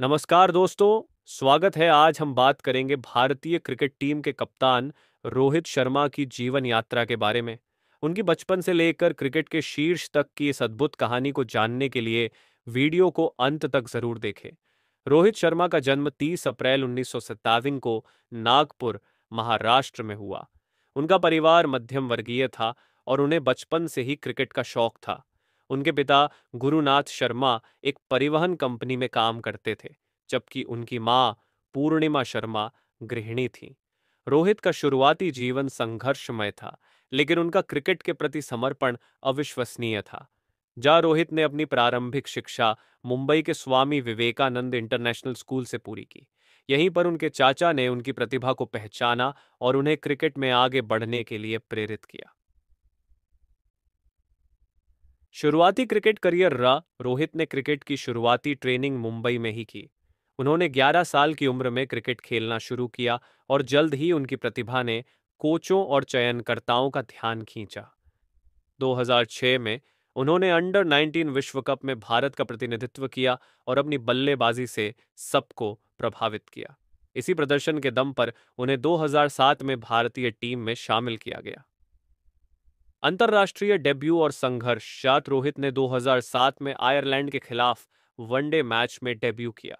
नमस्कार दोस्तों स्वागत है आज हम बात करेंगे भारतीय क्रिकेट टीम के कप्तान रोहित शर्मा की जीवन यात्रा के बारे में उनकी बचपन से लेकर क्रिकेट के शीर्ष तक की इस अद्भुत कहानी को जानने के लिए वीडियो को अंत तक जरूर देखें रोहित शर्मा का जन्म 30 अप्रैल उन्नीस को नागपुर महाराष्ट्र में हुआ उनका परिवार मध्यम वर्गीय था और उन्हें बचपन से ही क्रिकेट का शौक था उनके पिता गुरुनाथ शर्मा एक परिवहन कंपनी में काम करते थे जबकि उनकी माँ पूर्णिमा शर्मा गृहिणी थी रोहित का शुरुआती जीवन संघर्षमय था लेकिन उनका क्रिकेट के प्रति समर्पण अविश्वसनीय था जा रोहित ने अपनी प्रारंभिक शिक्षा मुंबई के स्वामी विवेकानंद इंटरनेशनल स्कूल से पूरी की यहीं पर उनके चाचा ने उनकी प्रतिभा को पहचाना और उन्हें क्रिकेट में आगे बढ़ने के लिए प्रेरित किया शुरुआती क्रिकेट करियर रा रोहित ने क्रिकेट की शुरुआती ट्रेनिंग मुंबई में ही की उन्होंने 11 साल की उम्र में क्रिकेट खेलना शुरू किया और जल्द ही उनकी प्रतिभा ने कोचों और चयनकर्ताओं का ध्यान खींचा 2006 में उन्होंने अंडर 19 विश्व कप में भारत का प्रतिनिधित्व किया और अपनी बल्लेबाजी से सबको प्रभावित किया इसी प्रदर्शन के दम पर उन्हें 2007 में भारतीय टीम में शामिल किया गया अंतर्राष्ट्रीय डेब्यू और संघर्ष शात रोहित ने 2007 में आयरलैंड के खिलाफ वनडे मैच में डेब्यू किया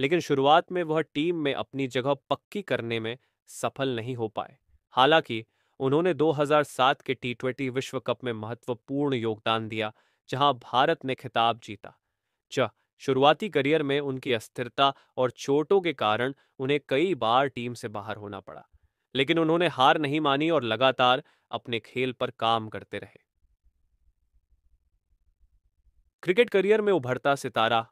लेकिन शुरुआत में वह टीम में अपनी जगह पक्की करने में सफल नहीं हो पाए हालांकि उन्होंने 2007 के टी विश्व कप में महत्वपूर्ण योगदान दिया जहां भारत ने खिताब जीता च शुरुआती करियर में उनकी अस्थिरता और चोटों के कारण उन्हें कई बार टीम से बाहर होना पड़ा लेकिन उन्होंने हार नहीं मानी और लगातार अपने खेल पर काम करते रहे क्रिकेट करियर में उभरता सितारा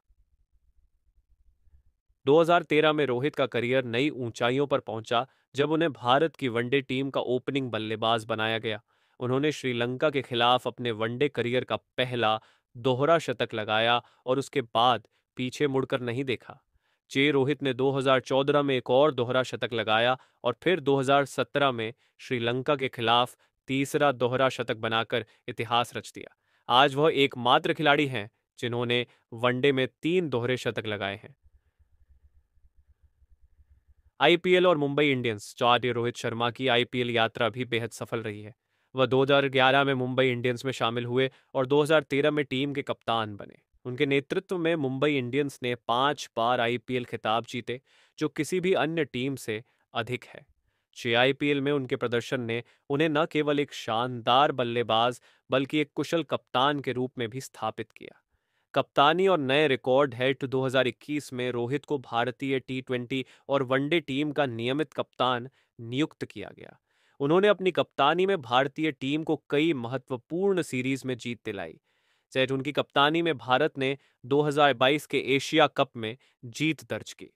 2013 में रोहित का करियर नई ऊंचाइयों पर पहुंचा जब उन्हें भारत की वनडे टीम का ओपनिंग बल्लेबाज बनाया गया उन्होंने श्रीलंका के खिलाफ अपने वनडे करियर का पहला दोहरा शतक लगाया और उसके बाद पीछे मुड़कर नहीं देखा जे रोहित ने 2014 में एक और दोहरा शतक लगाया और फिर 2017 में श्रीलंका के खिलाफ तीसरा दोहरा शतक बनाकर इतिहास रच दिया आज वह एकमात्र खिलाड़ी हैं जिन्होंने वनडे में तीन दोहरे शतक लगाए हैं आईपीएल और मुंबई इंडियंस जो आर्य रोहित शर्मा की आईपीएल यात्रा भी बेहद सफल रही है वह 2011 में मुंबई इंडियंस में शामिल हुए और 2013 में टीम के कप्तान बने उनके नेतृत्व में मुंबई इंडियंस ने पांच बार आईपीएल खिताब जीते जो किसी भी अन्य टीम से अधिक है छह आईपीएल में उनके प्रदर्शन ने उन्हें न केवल एक शानदार बल्लेबाज बल्कि एक कुशल कप्तान के रूप में भी स्थापित किया कप्तानी और नए रिकॉर्ड है टू 2021 में रोहित को भारतीय टी ट्वेंटी और वनडे टीम का नियमित कप्तान नियुक्त किया गया उन्होंने अपनी कप्तानी में भारतीय टीम को कई महत्वपूर्ण सीरीज में जीत दिलाई सेठ उनकी कप्तानी में भारत ने 2022 के एशिया कप में जीत दर्ज की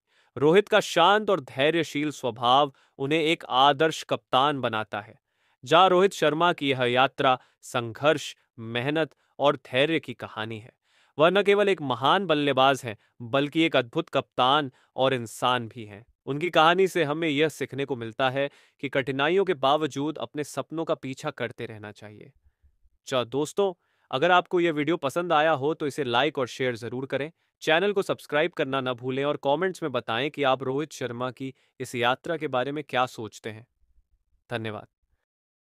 रोहित का शांत और धैर्यशील स्वभाव उन्हें एक आदर्श कप्तान बनाता है जहाँ रोहित शर्मा की यह यात्रा संघर्ष मेहनत और धैर्य की कहानी है वह न केवल एक महान बल्लेबाज हैं बल्कि एक अद्भुत कप्तान और इंसान भी हैं उनकी कहानी से हमें यह सीखने को मिलता है कि कठिनाइयों के बावजूद अपने सपनों का पीछा करते रहना चाहिए चलो दोस्तों अगर आपको यह वीडियो पसंद आया हो तो इसे लाइक और शेयर जरूर करें चैनल को सब्सक्राइब करना न भूलें और कमेंट्स में बताएं कि आप रोहित शर्मा की इस यात्रा के बारे में क्या सोचते हैं धन्यवाद